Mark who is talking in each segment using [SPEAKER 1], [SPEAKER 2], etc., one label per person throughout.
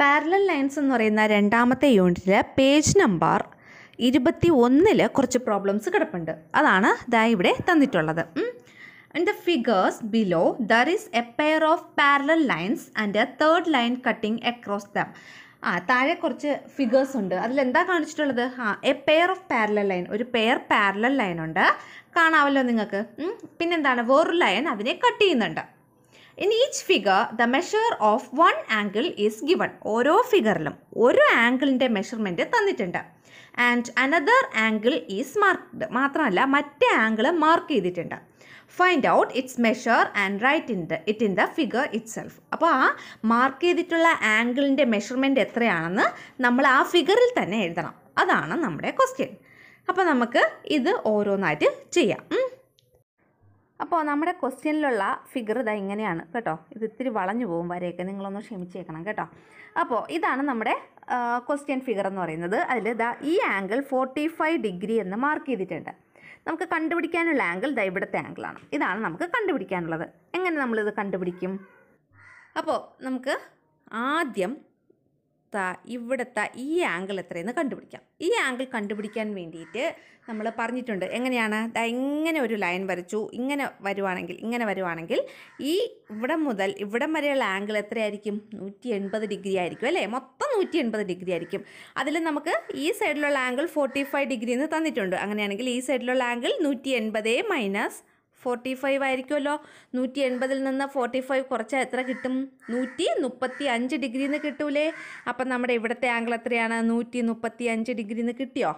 [SPEAKER 1] parallel lines എന്ന് പറയുന്ന രണ്ടാമത്തെ യൂണിറ്റിൽ പേജ് നമ്പർ ഇരുപത്തി ഒന്നിൽ കുറച്ച് പ്രോബ്ലംസ് കിടപ്പുണ്ട് അതാണ് ദാ ഇവിടെ തന്നിട്ടുള്ളത് in the figures below there is a pair of parallel lines and a third line cutting across them ആ താഴെ കുറച്ച് ഫിഗേഴ്സ് ഉണ്ട് അതിലെന്താ കാണിച്ചിട്ടുള്ളത് ആ a pair of parallel line ഒരു പെയർ പാരലൽ ലൈൻ ഉണ്ട് കാണാമല്ലോ നിങ്ങൾക്ക് പിന്നെന്താണ് വേറൊരു ലൈൻ അതിനെ കട്ട് ചെയ്യുന്നുണ്ട് in each figure the measure of one angle is given ഓരോ ഫിഗറിലും ഒരു ആംഗിളിൻ്റെ മെഷർമെൻറ്റ് തന്നിട്ടുണ്ട് and another angle is marked മാത്രമല്ല മറ്റേ ആംഗിൾ മാർക്ക് ചെയ്തിട്ടുണ്ട് find out its measure and write in the it in the figure itself അപ്പോൾ ആ മാർക്ക് ചെയ്തിട്ടുള്ള ആംഗിളിൻ്റെ മെഷർമെൻറ്റ് എത്രയാണെന്ന് നമ്മൾ ആ ഫിഗറിൽ തന്നെ എഴുതണം അതാണ് നമ്മുടെ ക്വസ്റ്റ്യൻ അപ്പോൾ നമുക്ക് ഇത് ഓരോന്നായിട്ട് ചെയ്യാം അപ്പോൾ നമ്മുടെ ക്വസ്റ്റ്യനിലുള്ള ഫിഗർ ഇതാ ഇങ്ങനെയാണ് കേട്ടോ ഇത് ഇത്തിരി വളഞ്ഞു പോകും വരെയൊക്കെ നിങ്ങളൊന്ന് ക്ഷമിച്ചേക്കണം കേട്ടോ അപ്പോൾ ഇതാണ് നമ്മുടെ ക്വസ്റ്റ്യൻ ഫിഗർ എന്ന് പറയുന്നത് അതിൽ ഇതാ ഈ ആംഗിൾ ഫോർട്ടി ഫൈവ് ഡിഗ്രി എന്ന് മാർക്ക് ചെയ്തിട്ടുണ്ട് നമുക്ക് കണ്ടുപിടിക്കാനുള്ള ആംഗിൾ ദാ ഇവിടുത്തെ ആംഗിളാണ് ഇതാണ് നമുക്ക് കണ്ടുപിടിക്കാനുള്ളത് എങ്ങനെ നമ്മളിത് കണ്ടുപിടിക്കും അപ്പോൾ നമുക്ക് ആദ്യം ഇവിടുത്തെ ഇവിടുത്തെ ഈ ആംഗിൾ എത്രയെന്ന് കണ്ടുപിടിക്കാം ഈ ആംഗിൾ കണ്ടുപിടിക്കാൻ വേണ്ടിയിട്ട് നമ്മൾ പറഞ്ഞിട്ടുണ്ട് എങ്ങനെയാണ് ഇങ്ങനെ ഒരു ലൈൻ വരച്ചു ഇങ്ങനെ വരുവാണെങ്കിൽ ഇങ്ങനെ വരുവാണെങ്കിൽ ഈ ഇവിടം മുതൽ ഇവിടം വരെയുള്ള ആംഗിൾ എത്രയായിരിക്കും നൂറ്റി എൺപത് ഡിഗ്രി ആയിരിക്കും അല്ലേ മൊത്തം നൂറ്റി എൺപത് ഡിഗ്രി ആയിരിക്കും അതിൽ നമുക്ക് ഈ സൈഡിലുള്ള ആംഗിൾ ഫോർട്ടി ഫൈവ് ഡിഗ്രി എന്ന് തന്നിട്ടുണ്ട് അങ്ങനെയാണെങ്കിൽ ഈ സൈഡിലുള്ള ആംഗിൾ നൂറ്റി എൺപതേ മൈനസ് ഫോർട്ടി ഫൈവ് ആയിരിക്കുമല്ലോ നൂറ്റി എൺപതിൽ നിന്ന് ഫോർട്ടി ഫൈവ് കുറച്ചാൽ എത്ര കിട്ടും നൂറ്റി മുപ്പത്തി അഞ്ച് ഡിഗ്രിയിൽ നിന്ന് കിട്ടൂലേ അപ്പം നമ്മുടെ ഇവിടുത്തെ ആംഗിൾ എത്രയാണ് നൂറ്റി മുപ്പത്തി അഞ്ച് ഡിഗ്രിയിൽ നിന്ന് കിട്ടിയോ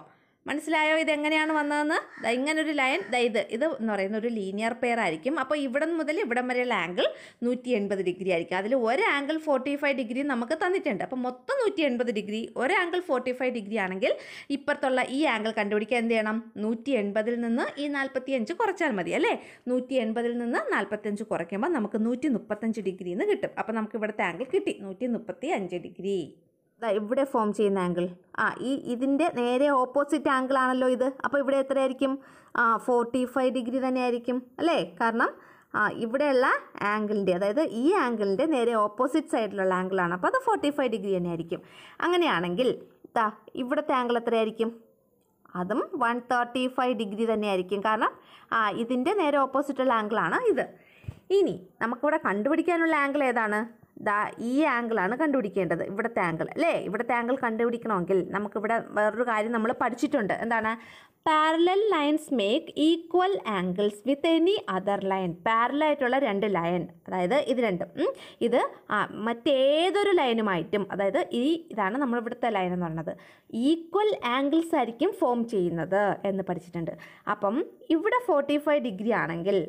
[SPEAKER 1] മനസ്സിലായോ ഇതെങ്ങനെയാണ് വന്നതെന്ന് ഇങ്ങനൊരു ലൈൻ ഇത് ഇത് എന്ന് പറയുന്ന ഒരു ലീനിയർ പെയർ ആയിരിക്കും അപ്പോൾ ഇവിടം മുതൽ ഇവിടം വരെയുള്ള ആംഗിൾ നൂറ്റി എൺപത് ഡിഗ്രി ആയിരിക്കും അതിൽ ഒരു ആംഗിൾ ഫോർട്ടി ഫൈവ് ഡിഗ്രി നമുക്ക് തന്നിട്ടുണ്ട് അപ്പോൾ മൊത്തം നൂറ്റി എൺപത് ഡിഗ്രി ഒരു ആംഗിൾ ഫോർട്ടി ഫൈവ് ഡിഗ്രി ആണെങ്കിൽ ഇപ്പുറത്തുള്ള ഈ ആംഗിൾ കണ്ടുപിടിക്കാൻ എന്ത് ചെയ്യണം നൂറ്റി എൺപതിൽ നിന്ന് ഈ അഞ്ച് കുറച്ചാൽ മതി അല്ലേ നൂറ്റി എൺപതിൽ നിന്ന് നാൽപ്പത്തിയഞ്ച് കുറയ്ക്കുമ്പോൾ നമുക്ക് നൂറ്റി മുപ്പത്തഞ്ച് ഡിഗ്രി എന്ന് കിട്ടും അപ്പോൾ നമുക്ക് ഇവിടുത്തെ ആംഗിൾ കിട്ടി നൂറ്റി മുപ്പത്തി അഞ്ച് ഡിഗ്രി ഇവിടെ ഫോം ചെയ്യുന്ന ആംഗിൾ ആ ഈ ഇതിൻ്റെ നേരെ ഓപ്പോസിറ്റ് ആംഗിൾ ആണല്ലോ ഇത് അപ്പോൾ ഇവിടെ എത്രയായിരിക്കും ആ ഫോർട്ടി ഫൈവ് ഡിഗ്രി തന്നെ ആയിരിക്കും അല്ലേ കാരണം ആ ഇവിടെയുള്ള ആംഗിളിൻ്റെ അതായത് ഈ ആംഗിളിൻ്റെ നേരെ ഓപ്പോസിറ്റ് സൈഡിലുള്ള ആംഗിളാണ് അപ്പോൾ അത് ഫോർട്ടി ഫൈവ് ഡിഗ്രി തന്നെ ആയിരിക്കും അങ്ങനെയാണെങ്കിൽ ദാ ഇവിടുത്തെ ആംഗിൾ എത്രയായിരിക്കും അതും വൺ തേർട്ടി ഫൈവ് ഡിഗ്രി തന്നെയായിരിക്കും കാരണം ആ ഇതിൻ്റെ നേരെ ഓപ്പോസിറ്റുള്ള ആംഗിളാണ് ഇത് ഇനി നമുക്കിവിടെ കണ്ടുപിടിക്കാനുള്ള ആംഗിൾ ഏതാണ് ദാ ഈ ആംഗിളാണ് കണ്ടുപിടിക്കേണ്ടത് ഇവിടുത്തെ ആംഗിൾ അല്ലേ ഇവിടുത്തെ ആംഗിൾ കണ്ടുപിടിക്കണമെങ്കിൽ നമുക്കിവിടെ വേറൊരു കാര്യം നമ്മൾ പഠിച്ചിട്ടുണ്ട് എന്താണ് parallel lines make equal angles with any other line പാരലായിട്ടുള്ള രണ്ട് ലൈൻ അതായത് ഇത് രണ്ടും ഇത് ആ മറ്റേതൊരു ലൈനുമായിട്ടും അതായത് ഈ ഇതാണ് നമ്മൾ ഇവിടുത്തെ ലൈൻ എന്ന് പറയുന്നത് ഈക്വൽ ആംഗിൾസ് ആയിരിക്കും ഫോം ചെയ്യുന്നത് എന്ന് പഠിച്ചിട്ടുണ്ട് അപ്പം ഇവിടെ ഫോർട്ടി ഫൈവ് ഡിഗ്രി ആണെങ്കിൽ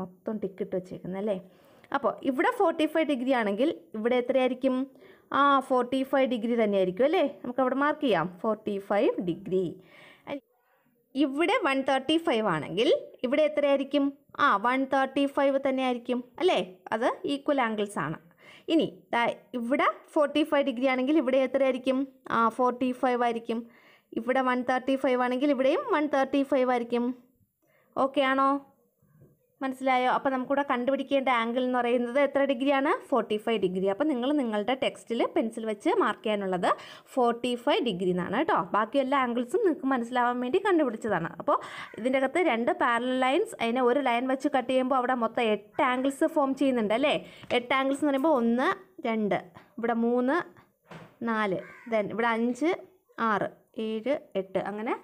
[SPEAKER 1] മൊത്തം ടിക്കിട്ട് വെച്ചേക്കുന്നത് അല്ലേ അപ്പോൾ ഇവിടെ ഫോർട്ടി ഫൈവ് ഡിഗ്രി ആണെങ്കിൽ ഇവിടെ എത്രയായിരിക്കും ആ ഫോർട്ടി ഫൈവ് ഡിഗ്രി തന്നെയായിരിക്കും അല്ലേ നമുക്ക് അവിടെ മാർക്ക് ചെയ്യാം ഫോർട്ടി ഫൈവ് ഡിഗ്രി ഇവിടെ വൺ തേർട്ടി ഫൈവ് ആണെങ്കിൽ ഇവിടെ എത്രയായിരിക്കും ആ വൺ തേർട്ടി ഫൈവ് ആയിരിക്കും അല്ലേ അത് ഈക്വൽ ആംഗിൾസ് ആണ് ഇനി ഇവിടെ ഫോർട്ടി ഫൈവ് ഡിഗ്രി ആണെങ്കിൽ ഇവിടെ എത്രയായിരിക്കും ആ ഫോർട്ടി ഫൈവ് ആയിരിക്കും ഇവിടെ വൺ തേർട്ടി ഫൈവ് ആണെങ്കിൽ ഇവിടെയും വൺ തേർട്ടി ഫൈവ് ആയിരിക്കും ഓക്കെ ആണോ മനസ്സിലായോ അപ്പോൾ നമുക്കിവിടെ കണ്ടുപിടിക്കേണ്ട ആംഗിൾ എന്ന് പറയുന്നത് എത്ര ഡിഗ്രിയാണ് ഫോർട്ടി ഫൈവ് ഡിഗ്രി അപ്പോൾ നിങ്ങൾ നിങ്ങളുടെ ടെക്സ്റ്റിൽ പെൻസിൽ വെച്ച് മാർക്ക് ചെയ്യാനുള്ളത് ഫോർട്ടി ഫൈവ് ഡിഗ്രി എന്നാണ് കേട്ടോ ബാക്കി എല്ലാ ആംഗിൾസും നിങ്ങൾക്ക് മനസ്സിലാവാൻ വേണ്ടി കണ്ടുപിടിച്ചതാണ് അപ്പോൾ ഇതിൻ്റെ അകത്ത് രണ്ട് പാരലൽ ലൈൻസ് അതിനെ ഒരു ലൈൻ വെച്ച് കട്ട് ചെയ്യുമ്പോൾ അവിടെ മൊത്തം എട്ട് ആംഗിൾസ് ഫോം ചെയ്യുന്നുണ്ട് അല്ലേ എട്ട് ആംഗിൾസ് എന്ന് പറയുമ്പോൾ ഒന്ന് രണ്ട് ഇവിടെ മൂന്ന് നാല് ദെൻ ഇവിടെ അഞ്ച് ആറ് ഏഴ് എട്ട് അങ്ങനെ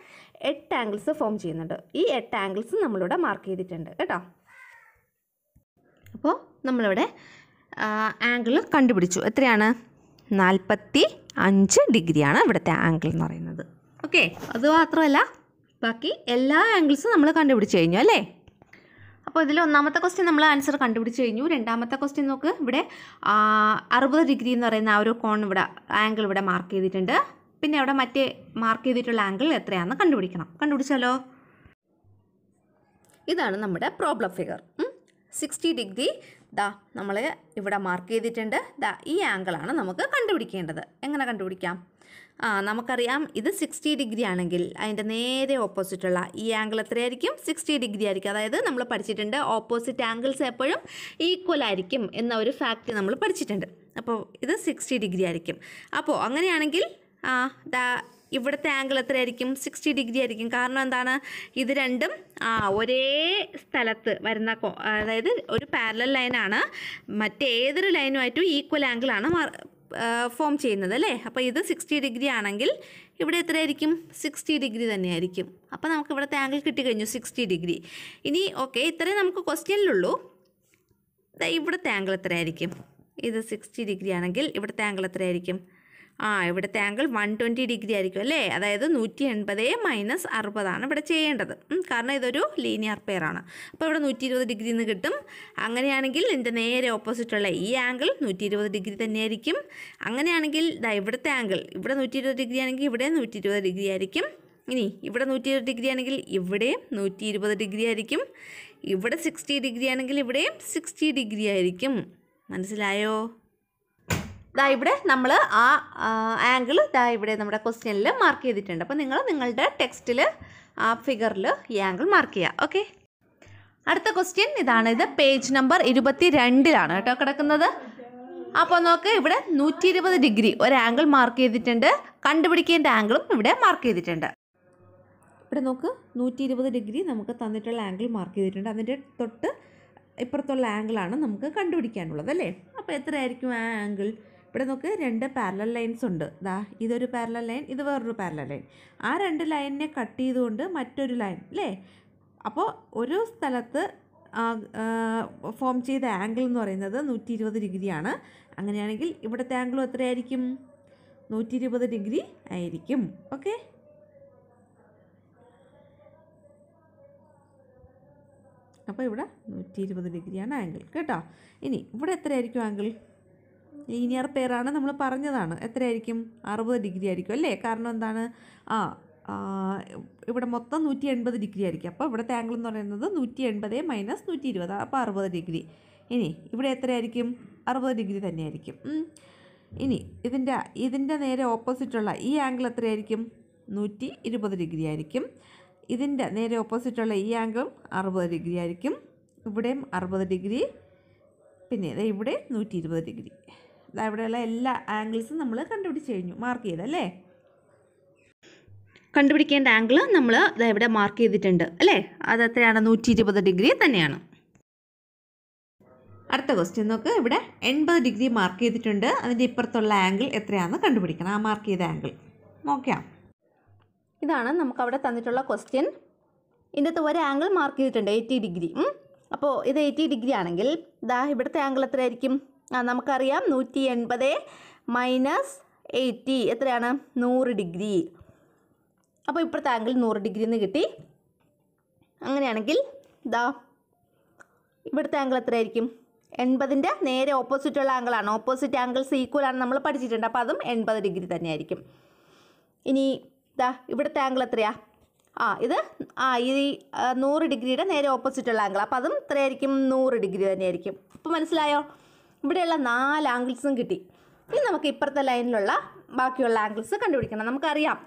[SPEAKER 1] എട്ട് ആംഗിൾസ് ഫോം ചെയ്യുന്നുണ്ട് ഈ എട്ട് ആംഗിൾസ് നമ്മളിവിടെ മാർക്ക് ചെയ്തിട്ടുണ്ട് കേട്ടോ അപ്പോൾ നമ്മളിവിടെ ആംഗിൾ കണ്ടുപിടിച്ചു എത്രയാണ് നാൽപ്പത്തി അഞ്ച് ഡിഗ്രിയാണ് ഇവിടുത്തെ ആംഗിൾ എന്ന് പറയുന്നത് ഓക്കെ അത് മാത്രമല്ല ബാക്കി എല്ലാ ആംഗിൾസും നമ്മൾ കണ്ടുപിടിച്ച് കഴിഞ്ഞു അല്ലേ അപ്പോൾ ഇതിൽ ഒന്നാമത്തെ ക്വസ്റ്റ്യൻ നമ്മൾ ആൻസർ കണ്ടുപിടിച്ച് കഴിഞ്ഞു രണ്ടാമത്തെ ക്വസ്റ്റ്യൻ നോക്ക് ഇവിടെ അറുപത് ഡിഗ്രി എന്ന് പറയുന്ന ആ ഒരു കോൺ ഇവിടെ ആംഗിൾ ഇവിടെ മാർക്ക് ചെയ്തിട്ടുണ്ട് പിന്നെ അവിടെ മറ്റേ മാർക്ക് ചെയ്തിട്ടുള്ള ആംഗിൾ എത്രയാണെന്ന് കണ്ടുപിടിക്കണം കണ്ടുപിടിച്ചാലോ ഇതാണ് നമ്മുടെ പ്രോബ്ലം ഫിഗർ സിക്സ്റ്റി ഡിഗ്രി ദാ നമ്മൾ ഇവിടെ മാർക്ക് ചെയ്തിട്ടുണ്ട് ദാ ഈ ആംഗിളാണ് നമുക്ക് കണ്ടുപിടിക്കേണ്ടത് എങ്ങനെ കണ്ടുപിടിക്കാം ആ നമുക്കറിയാം ഇത് സിക്സ്റ്റി ഡിഗ്രി ആണെങ്കിൽ അതിൻ്റെ നേരെ ഓപ്പോസിറ്റുള്ള ഈ ആംഗിൾ എത്രയായിരിക്കും സിക്സ്റ്റി ഡിഗ്രി ആയിരിക്കും അതായത് നമ്മൾ പഠിച്ചിട്ടുണ്ട് ഓപ്പോസിറ്റ് ആംഗിൾസ് എപ്പോഴും ഈക്വൽ ആയിരിക്കും എന്ന ഒരു ഫാക്റ്റ് നമ്മൾ പഠിച്ചിട്ടുണ്ട് അപ്പോൾ ഇത് സിക്സ്റ്റി ഡിഗ്രി ആയിരിക്കും അപ്പോൾ അങ്ങനെയാണെങ്കിൽ ആ ഇവിടുത്തെ ആംഗിൾ എത്രയായിരിക്കും സിക്സ്റ്റി ഡിഗ്രി ആയിരിക്കും കാരണം എന്താണ് ഇത് രണ്ടും ആ ഒരേ സ്ഥലത്ത് വരുന്ന അതായത് ഒരു പാരലൽ ലൈനാണ് മറ്റേതൊരു ലൈനുമായിട്ടും ഈക്വൽ ആംഗിളാണ് ഫോം ചെയ്യുന്നത് അല്ലേ അപ്പോൾ ഇത് സിക്സ്റ്റി ഡിഗ്രി ആണെങ്കിൽ ഇവിടെ എത്രയായിരിക്കും സിക്സ്റ്റി ഡിഗ്രി തന്നെയായിരിക്കും അപ്പോൾ നമുക്ക് ഇവിടുത്തെ ആംഗിൾ കഴിഞ്ഞു സിക്സ്റ്റി ഡിഗ്രി ഇനി ഓക്കെ ഇത്രയും നമുക്ക് ക്വസ്റ്റ്യനിലുള്ളൂ ഇവിടുത്തെ ആംഗിൾ എത്രയായിരിക്കും ഇത് സിക്സ്റ്റി ഡിഗ്രി ആണെങ്കിൽ ഇവിടുത്തെ ആംഗിൾ എത്രയായിരിക്കും ആ ഇവിടുത്തെ ആംഗിൾ വൺ ട്വൻറ്റി ഡിഗ്രി ആയിരിക്കും അല്ലേ അതായത് നൂറ്റി എൺപത് മൈനസ് അറുപതാണ് ഇവിടെ ചെയ്യേണ്ടത് കാരണം ഇതൊരു ലീനിയർ പെയറാണ് അപ്പോൾ ഇവിടെ നൂറ്റി ഇരുപത് ഡിഗ്രി നിന്ന് കിട്ടും അങ്ങനെയാണെങ്കിൽ ഇതിൻ്റെ നേരെ ഓപ്പോസിറ്റുള്ള ഈ ആംഗിൾ നൂറ്റി ഇരുപത് ഡിഗ്രി തന്നെയായിരിക്കും അങ്ങനെയാണെങ്കിൽ ഇതാ ഇവിടുത്തെ ആംഗിൾ ഇവിടെ നൂറ്റി ഇരുപത് ഡിഗ്രി ആണെങ്കിൽ ഇവിടെ നൂറ്റി ഇരുപത് ഡിഗ്രി ആയിരിക്കും ഇനി ഇവിടെ നൂറ്റി ഇരുപത് ഡിഗ്രി ആണെങ്കിൽ ഇവിടെയും നൂറ്റി ഇരുപത് ഡിഗ്രി ആയിരിക്കും ഇവിടെ സിക്സ്റ്റി ഡിഗ്രി ആണെങ്കിൽ ഇവിടെയും സിക്സ്റ്റി ഡിഗ്രി ആയിരിക്കും മനസ്സിലായോ ദാ ഇവിടെ നമ്മൾ ആ ആംഗിൾ ദാ ഇവിടെ നമ്മുടെ ക്വസ്റ്റ്യനിൽ മാർക്ക് ചെയ്തിട്ടുണ്ട് അപ്പോൾ നിങ്ങൾ നിങ്ങളുടെ ടെക്സ്റ്റിൽ ആ ഫിഗറിൽ ഈ ആംഗിൾ മാർക്ക് ചെയ്യുക ഓക്കെ അടുത്ത ക്വസ്റ്റ്യൻ ഇതാണ് ഇത് പേജ് നമ്പർ ഇരുപത്തി രണ്ടിലാണ് കേട്ടോ കിടക്കുന്നത് അപ്പോൾ നോക്ക് ഇവിടെ നൂറ്റി ഇരുപത് ഡിഗ്രി ഒരു ആംഗിൾ മാർക്ക് ചെയ്തിട്ടുണ്ട് കണ്ടുപിടിക്കേണ്ട ആംഗിളും ഇവിടെ മാർക്ക് ചെയ്തിട്ടുണ്ട് ഇവിടെ നോക്ക് നൂറ്റി ഇരുപത് ഡിഗ്രി നമുക്ക് തന്നിട്ടുള്ള ആംഗിൾ മാർക്ക് ചെയ്തിട്ടുണ്ട് അതിൻ്റെ തൊട്ട് ഇപ്പുറത്തുള്ള ആംഗിളാണ് നമുക്ക് കണ്ടുപിടിക്കാനുള്ളത് അല്ലേ അപ്പോൾ എത്രയായിരിക്കും ആ ആംഗിൾ ഇവിടെ നമുക്ക് രണ്ട് പാരലൽ ലൈൻസ് ഉണ്ട് ദാ ഇതൊരു പാരലൽ ലൈൻ ഇത് വേറൊരു പാരലൽ ലൈൻ ആ രണ്ട് ലൈനിനെ കട്ട് ചെയ്തുകൊണ്ട് മറ്റൊരു ലൈൻ അല്ലേ അപ്പോൾ ഒരു സ്ഥലത്ത് ഫോം ചെയ്ത ആംഗിൾ എന്ന് പറയുന്നത് നൂറ്റി ഇരുപത് ഡിഗ്രിയാണ് അങ്ങനെയാണെങ്കിൽ ഇവിടുത്തെ ആംഗിളും എത്രയായിരിക്കും നൂറ്റി ഇരുപത് ഡിഗ്രി ആയിരിക്കും ഓക്കെ അപ്പോൾ ഇവിടെ നൂറ്റി ഇരുപത് ഡിഗ്രിയാണ് ആംഗിൾ കേട്ടോ ഇനി ഇവിടെ എത്രയായിരിക്കും ആംഗിൾ ലീനിയർ പെയറാണ് നമ്മൾ പറഞ്ഞതാണ് എത്രയായിരിക്കും അറുപത് ഡിഗ്രി ആയിരിക്കും അല്ലേ കാരണം എന്താണ് ആ ഇവിടെ മൊത്തം നൂറ്റി എൺപത് ഡിഗ്രി ആയിരിക്കും അപ്പോൾ ഇവിടുത്തെ ആംഗിൾ എന്ന് പറയുന്നത് നൂറ്റി എൺപത് മൈനസ് നൂറ്റി ഇരുപത് അപ്പോൾ അറുപത് ഡിഗ്രി ഇനി ഇവിടെ എത്രയായിരിക്കും അറുപത് ഡിഗ്രി തന്നെയായിരിക്കും ഇനി ഇതിൻ്റെ ഇതിൻ്റെ നേരെ ഓപ്പോസിറ്റുള്ള ഈ ആംഗിൾ എത്രയായിരിക്കും നൂറ്റി ഇരുപത് ഡിഗ്രി ആയിരിക്കും ഇതിൻ്റെ നേരെ ഓപ്പോസിറ്റുള്ള ഈ ആംഗിൾ അറുപത് ഡിഗ്രി ആയിരിക്കും ഇവിടെയും അറുപത് ഡിഗ്രി പിന്നെ ഇവിടെ നൂറ്റി ഇരുപത് ഡിഗ്രി അവിടെയുള്ള എല്ലാ ആംഗിൾസും നമ്മൾ കണ്ടുപിടിച്ച് കഴിഞ്ഞു മാർക്ക് ചെയ്തല്ലേ കണ്ടുപിടിക്കേണ്ട ആംഗിൾ നമ്മൾ ഇവിടെ മാർക്ക് ചെയ്തിട്ടുണ്ട് അല്ലേ അത് എത്രയാണ് നൂറ്റി ഇരുപത് ഡിഗ്രി തന്നെയാണ് അടുത്ത ക്വസ്റ്റ്യൻ നോക്ക് ഇവിടെ എൺപത് ഡിഗ്രി മാർക്ക് ചെയ്തിട്ടുണ്ട് അതിൻ്റെ ഇപ്പുറത്തുള്ള ആംഗിൾ എത്രയാണെന്ന് കണ്ടുപിടിക്കണം ആ മാർക്ക് ചെയ്ത ആംഗിൾ നോക്കാം ഇതാണ് നമുക്ക് അവിടെ തന്നിട്ടുള്ള ക്വസ്റ്റ്യൻ ഇതിൻ്റെ ഒരു ആംഗിൾ മാർക്ക് ചെയ്തിട്ടുണ്ട് എയ്റ്റി ഡിഗ്രി അപ്പോൾ ഇത് എയ്റ്റി ഡിഗ്രി ആണെങ്കിൽ ദാ ഇവിടുത്തെ ആംഗിൾ എത്രയായിരിക്കും ആ നമുക്കറിയാം നൂറ്റി എൺപത് മൈനസ് എയ്റ്റി എത്രയാണ് നൂറ് ഡിഗ്രി അപ്പോൾ ഇപ്പോഴത്തെ ആംഗിൾ നൂറ് ഡിഗ്രി എന്ന് കിട്ടി അങ്ങനെയാണെങ്കിൽ ഇതാ ഇവിടുത്തെ ആംഗിൾ എത്രയായിരിക്കും എൺപതിൻ്റെ നേരെ ഓപ്പോസിറ്റുള്ള ആംഗിളാണ് ഓപ്പോസിറ്റ് ആംഗിൾസ് ഈക്വൽ ആണ് നമ്മൾ പഠിച്ചിട്ടുണ്ട് അപ്പോൾ അതും എൺപത് ഡിഗ്രി തന്നെയായിരിക്കും ഇനി ഇതാ ഇവിടുത്തെ ആംഗിൾ എത്രയാ ആ ഇത് ആ ഈ നൂറ് ഡിഗ്രിയുടെ നേരെ ഓപ്പോസിറ്റുള്ള ആംഗിൾ അപ്പോൾ അതും എത്രയായിരിക്കും നൂറ് ഡിഗ്രി തന്നെയായിരിക്കും അപ്പോൾ മനസ്സിലായോ ഇവിടെയുള്ള നാല് ആംഗിൾസും കിട്ടി ഇനി നമുക്ക് ഇപ്പുറത്തെ ലൈനിലുള്ള ബാക്കിയുള്ള ആംഗിൾസ് കണ്ടുപിടിക്കണം നമുക്കറിയാം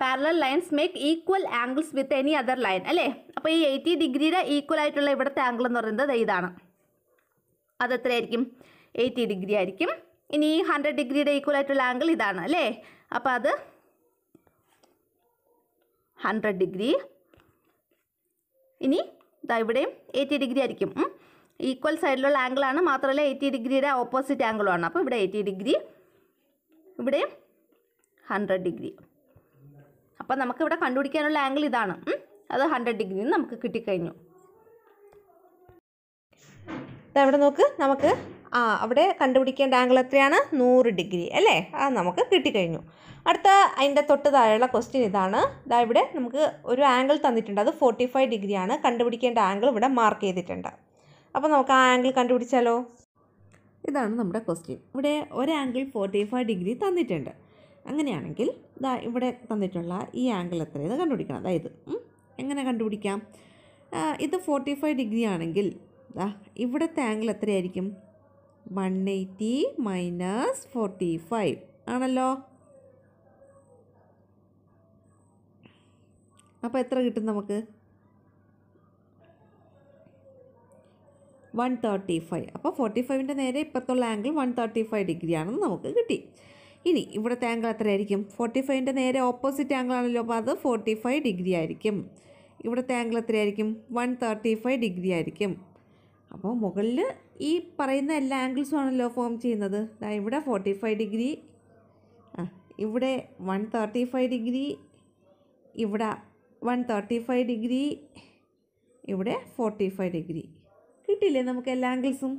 [SPEAKER 1] parallel lines make equal angles with any other line അല്ലേ അപ്പോൾ ഈ എയ്റ്റി ഡിഗ്രിയുടെ ഈക്വൽ ആയിട്ടുള്ള ഇവിടുത്തെ ആംഗിൾ എന്ന് പറയുന്നത് ഇതാണ് അത് എത്രയായിരിക്കും എയ്റ്റി ഡിഗ്രി ആയിരിക്കും ഇനി ഈ ഹൺഡ്രഡ് ഡിഗ്രിയുടെ ഈക്വൽ ആയിട്ടുള്ള ആംഗിൾ ഇതാണ് അല്ലേ അപ്പോൾ അത് ഹൺഡ്രഡ് ഡിഗ്രി ഇനി ഇതാ ഇവിടെയും എയ്റ്റി ഡിഗ്രി ആയിരിക്കും ഈക്വൽ സൈഡിലുള്ള ആംഗിളാണ് മാത്രമല്ല എയ്റ്റി ഡിഗ്രിയുടെ ഓപ്പോസിറ്റ് ആംഗിളുമാണ് അപ്പോൾ ഇവിടെ എയ്റ്റി ഡിഗ്രി ഇവിടെ ഹൺഡ്രഡ് ഡിഗ്രി അപ്പോൾ നമുക്കിവിടെ കണ്ടുപിടിക്കാനുള്ള ആംഗിൾ ഇതാണ് അത് ഹൺഡ്രഡ് ഡിഗ്രി നമുക്ക് കിട്ടിക്കഴിഞ്ഞു അവിടെ നോക്ക് നമുക്ക് ആ അവിടെ കണ്ടുപിടിക്കേണ്ട ആംഗിൾ എത്രയാണ് നൂറ് ഡിഗ്രി അല്ലേ ആ നമുക്ക് കിട്ടിക്കഴിഞ്ഞു അടുത്ത അതിൻ്റെ തൊട്ട് താഴെയുള്ള ക്വസ്റ്റ്യൻ ഇതാണ് ഇതാ ഇവിടെ നമുക്ക് ഒരു ആംഗിൾ തന്നിട്ടുണ്ട് അത് ഫോർട്ടി ഫൈവ് ഡിഗ്രിയാണ് കണ്ടുപിടിക്കേണ്ട ആംഗിൾ ഇവിടെ മാർക്ക് ചെയ്തിട്ടുണ്ട് അപ്പോൾ നമുക്ക് ആ ആംഗിൾ കണ്ടുപിടിച്ചാലോ ഇതാണ് നമ്മുടെ ക്വസ്റ്റ്യൻ ഇവിടെ ഒരു ആംഗിൾ ഫോർട്ടി ഫൈവ് ഡിഗ്രി തന്നിട്ടുണ്ട് അങ്ങനെയാണെങ്കിൽ ഇതാ ഇവിടെ തന്നിട്ടുള്ള ഈ ആംഗിൾ എത്രയെന്ന് കണ്ടുപിടിക്കണം അതായത് എങ്ങനെ കണ്ടുപിടിക്കാം ഇത് ഫോർട്ടി ഫൈവ് ഡിഗ്രി ആണെങ്കിൽ ഇതാ ഇവിടുത്തെ ആംഗിൾ എത്രയായിരിക്കും one eighty minus forty five ആണല്ലോ അപ്പോൾ എത്ര കിട്ടും നമുക്ക് വൺ തേർട്ടി ഫൈവ് അപ്പോൾ ഫോർട്ടി ഫൈവിൻ്റെ നേരെ ഇപ്പുറത്തുള്ള angle one thirty five degree ആണെന്ന് നമുക്ക് കിട്ടി ഇനി ഇവിടുത്തെ ആംഗിൾ എത്രയായിരിക്കും ഫോർട്ടി ഫൈവിൻ്റെ നേരെ ഓപ്പോസിറ്റ് ആംഗിൾ ആണല്ലോ അപ്പോൾ അത് ഫോർട്ടി ഫൈവ് ഡിഗ്രി ആയിരിക്കും ഇവിടുത്തെ ആംഗിൾ എത്രയായിരിക്കും വൺ തേർട്ടി ഫൈവ് ഡിഗ്രി ആയിരിക്കും അപ്പോൾ മുകളിൽ ഈ പറയുന്ന എല്ലാ ആംഗിൾസും ആണല്ലോ ഫോം ചെയ്യുന്നത് ഇവിടെ ഫോർട്ടി ഫൈവ് ഡിഗ്രി ആ ഇവിടെ വൺ തേർട്ടി ഫൈവ് ഡിഗ്രി ഇവിടെ വൺ തേർട്ടി ഫൈവ് ഡിഗ്രി ഇവിടെ ഫോർട്ടി ഫൈവ് ഡിഗ്രി കിട്ടിയില്ലേ നമുക്ക് എല്ലാ ആംഗിൾസും